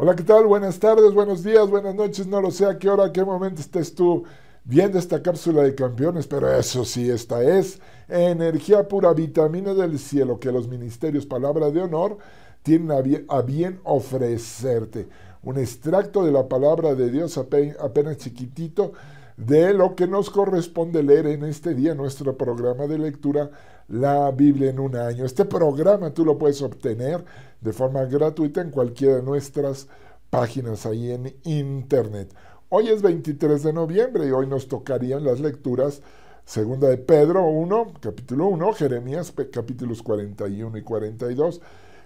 Hola, ¿qué tal? Buenas tardes, buenos días, buenas noches, no lo sé a qué hora, qué momento estés tú viendo esta cápsula de campeones, pero eso sí, esta es energía pura, vitamina del cielo que los ministerios Palabra de Honor tienen a bien ofrecerte. Un extracto de la palabra de Dios apenas chiquitito de lo que nos corresponde leer en este día, nuestro programa de lectura, la Biblia en un año. Este programa tú lo puedes obtener de forma gratuita en cualquiera de nuestras páginas ahí en internet. Hoy es 23 de noviembre y hoy nos tocarían las lecturas segunda de Pedro 1, capítulo 1, Jeremías capítulos 41 y 42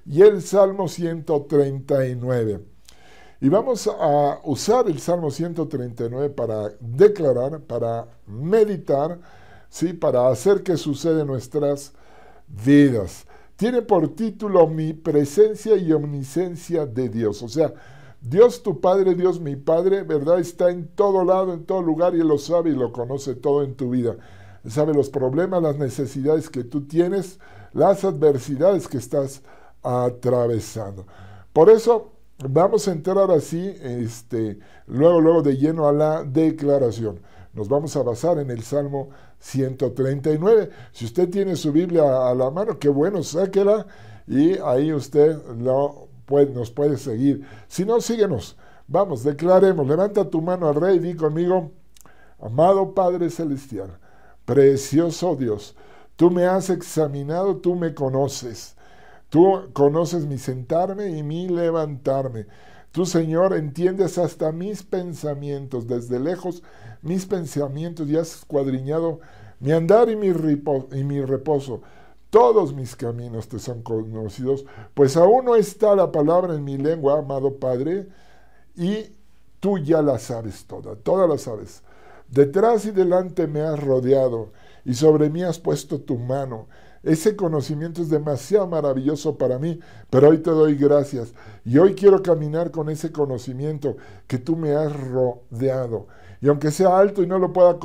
y el Salmo 139. Y vamos a usar el Salmo 139 para declarar, para meditar, ¿sí? para hacer que suceda en nuestras vidas. Tiene por título Mi presencia y omnisencia de Dios. O sea, Dios tu Padre, Dios mi Padre, ¿verdad? Está en todo lado, en todo lugar y Él lo sabe y lo conoce todo en tu vida. Él sabe los problemas, las necesidades que tú tienes, las adversidades que estás atravesando. Por eso Vamos a entrar así, este, luego, luego de lleno a la declaración. Nos vamos a basar en el Salmo 139. Si usted tiene su Biblia a la mano, qué bueno, sáquela y ahí usted nos puede seguir. Si no, síguenos. Vamos, declaremos. Levanta tu mano al rey y di conmigo, amado Padre Celestial, precioso Dios, tú me has examinado, tú me conoces. Tú conoces mi sentarme y mi levantarme. Tú, Señor, entiendes hasta mis pensamientos, desde lejos mis pensamientos y has escuadriñado mi andar y mi, y mi reposo. Todos mis caminos te son conocidos, pues aún no está la palabra en mi lengua, amado Padre, y tú ya la sabes toda, toda la sabes. Detrás y delante me has rodeado, y sobre mí has puesto tu mano ese conocimiento es demasiado maravilloso para mí, pero hoy te doy gracias. Y hoy quiero caminar con ese conocimiento que tú me has rodeado. Y aunque sea alto y no lo pueda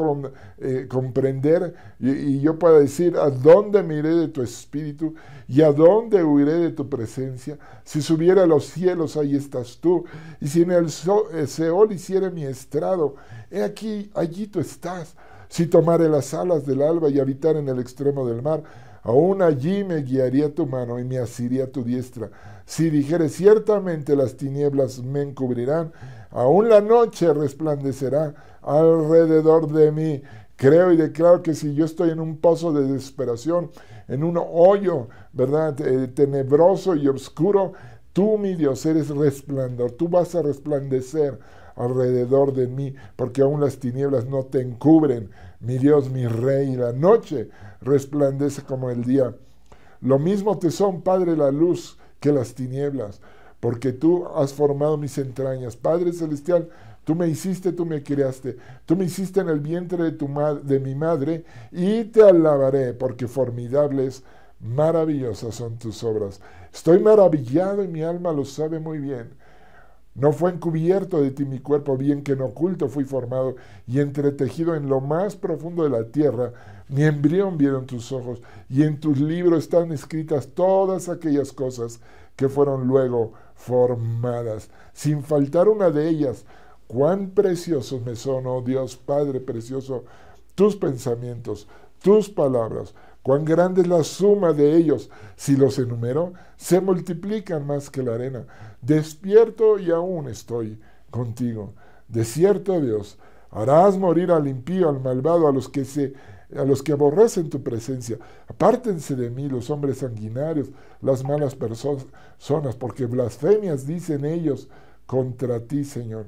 eh, comprender, y, yo pueda decir, ¿a dónde me iré de tu espíritu? ¿Y a dónde huiré de tu presencia? Si subiera a los cielos, ahí estás tú. Y si en el, eh, Seol hiciera mi estrado, he aquí, allí tú estás. Si tomare las alas del alba y habitar en el extremo del mar, aún allí me guiaría tu mano y me asiría tu diestra. Si dijere ciertamente las tinieblas me encubrirán, aún la noche resplandecerá alrededor de mí. Creo y declaro que si yo estoy en un pozo de desesperación, en un hoyo, ¿verdad? Eh, tenebroso y oscuro, tú, mi Dios, eres resplandor, tú vas a resplandecer alrededor de mí, porque aún las tinieblas no te encubren. Mi Dios, mi Rey, la noche resplandece como el día. Lo mismo te son, Padre, la luz que las tinieblas, porque tú has formado mis entrañas. Padre Celestial, Tú me hiciste, tú me criaste, tú me hiciste en el vientre de, tu de mi madre y te alabaré porque formidables, maravillosas son tus obras. Estoy maravillado y mi alma lo sabe muy bien. No fue encubierto de ti mi cuerpo, bien que en oculto fui formado y entretejido en lo más profundo de la tierra. Mi embrión vieron tus ojos y en tus libros están escritas todas aquellas cosas que fueron luego formadas, sin faltar una de ellas. Cuán preciosos me son, oh Dios Padre precioso, tus pensamientos, tus palabras, Cuán grande es la suma de ellos. Si los enumero, se multiplican más que la arena. Despierto y aún estoy contigo. De cierto, Dios, harás morir al impío, al malvado, a los que se a los que aborrecen tu presencia. Apártense de mí los hombres sanguinarios, las malas personas, porque blasfemias dicen ellos contra ti, Señor.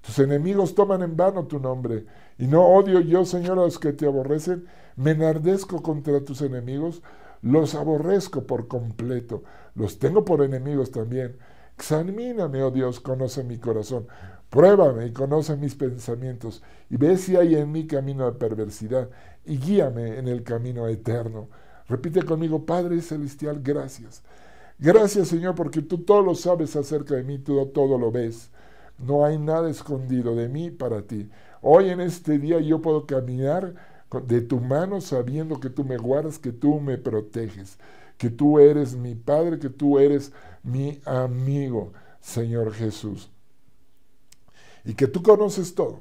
Tus enemigos toman en vano tu nombre, y no odio yo, Señor, a los que te aborrecen, me enardezco contra tus enemigos, los aborrezco por completo, los tengo por enemigos también. Examíname, oh Dios, conoce mi corazón, pruébame y conoce mis pensamientos, y ve si hay en mí camino de perversidad, y guíame en el camino eterno. Repite conmigo, Padre Celestial, gracias. Gracias, Señor, porque tú todo lo sabes acerca de mí, tú todo lo ves. No hay nada escondido de mí para ti. Hoy en este día yo puedo caminar de tu mano sabiendo que tú me guardas, que tú me proteges, que tú eres mi Padre, que tú eres mi amigo, Señor Jesús. Y que tú conoces todo.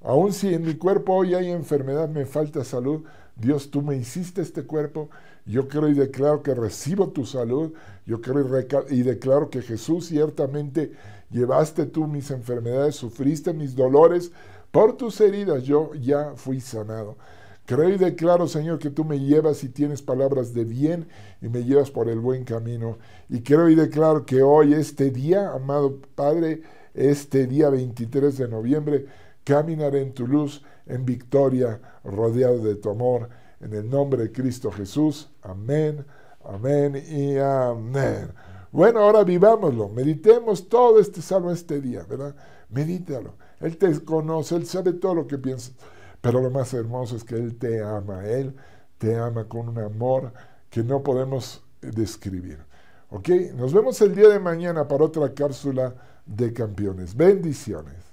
Aun si en mi cuerpo hoy hay enfermedad, me falta salud, Dios, tú me hiciste este cuerpo, yo creo y declaro que recibo tu salud, yo creo y, y, declaro que Jesús ciertamente llevaste tú mis enfermedades, sufriste mis dolores, por tus heridas yo ya fui sanado. Creo y declaro, Señor, que tú me llevas y tienes palabras de bien y me llevas por el buen camino. Y creo y declaro que hoy, este día, amado Padre, este día 23 de noviembre, caminaré en tu luz, en victoria, rodeado de tu amor. En el nombre de Cristo Jesús. Amén, amén y amén. Bueno, ahora vivámoslo, meditemos todo este salmo este día, ¿verdad? Medítalo. Él te conoce, Él sabe todo lo que piensas. Pero lo más hermoso es que Él te ama, Él te ama con un amor que no podemos describir. ¿Ok? Nos vemos el día de mañana para otra cápsula de campeones. Bendiciones.